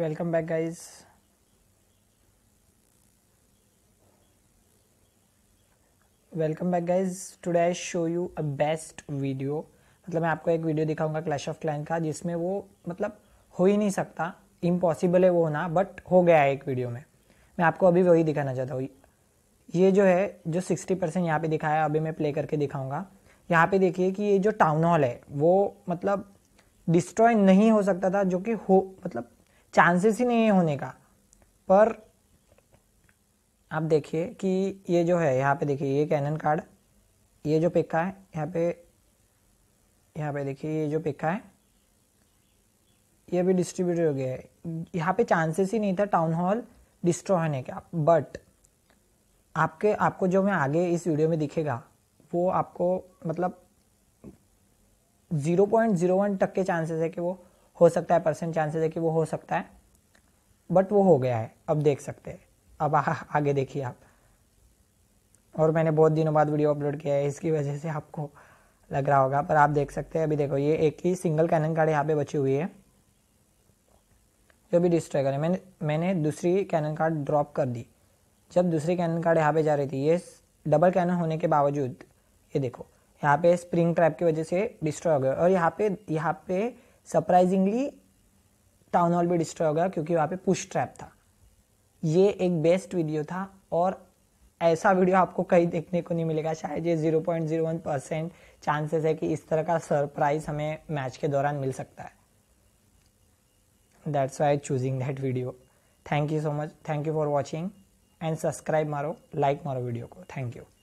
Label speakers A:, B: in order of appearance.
A: welcome back guys
B: welcome back guys today I show you a best video मतलब मैं आपको एक video दिखाऊंगा क्लैश ऑफ क्लैन का जिसमें वो मतलब हो ही नहीं सकता इम्पॉसिबल है वो होना बट हो गया है एक वीडियो में मैं आपको अभी वही दिखाना चाहता हूँ ये जो है जो सिक्सटी परसेंट यहाँ पर दिखाया अभी मैं प्ले करके दिखाऊंगा यहाँ पे देखिए कि ये जो टाउन हॉल है वो मतलब डिस्ट्रॉय नहीं हो सकता था जो कि हो मतलब चांसेस ही नहीं है होने का पर आप देखिए कि ये जो है यहाँ पे देखिए ये कैनन कार्ड ये जो पिक्का है यहाँ पे यहाँ पे देखिए ये जो पिक्का है ये भी डिस्ट्रीब्यूट हो गया है यहाँ पे चांसेस ही नहीं था टाउन हॉल डिस्ट्रॉय होने का बट आपके आपको जो मैं आगे इस वीडियो में दिखेगा वो आपको मतलब ज़ीरो पॉइंट ज़ीरो वन तक के चांसेस है कि वो हो सकता है परसेंट चांसेस है कि वो हो सकता है बट वो हो गया है अब देख सकते हैं अब आ, आगे देखिए आप और मैंने बहुत दिनों बाद वीडियो अपलोड किया है इसकी वजह से आपको लग रहा होगा पर आप देख सकते हैं अभी देखो ये एक ही सिंगल कैनन कार्ड यहाँ पे बची हुई है जो भी डिस्ट्रॉय करें मैंने मैंने दूसरी कैनन कार्ड ड्रॉप कर दी जब दूसरी कैनन कार्ड यहाँ पे जा रही थी ये डबल कैनन होने के बावजूद ये देखो यहाँ पे स्प्रिंग ट्रैप की वजह से डिस्ट्रॉय हो गया और यहाँ पे यहाँ पे सरप्राइजिंगली टाउन हॉल भी डिस्ट्रॉय हो गया क्योंकि वहाँ पे पुश ट्रैप था ये एक बेस्ट वीडियो था और ऐसा वीडियो आपको कहीं देखने को नहीं मिलेगा शायद ये 0.01 परसेंट चांसेस है कि इस तरह का सरप्राइज हमें मैच के दौरान मिल सकता है that's why choosing that video thank you so much thank you for watching and subscribe मारो लाइक मारो वीडियो को थैंक यू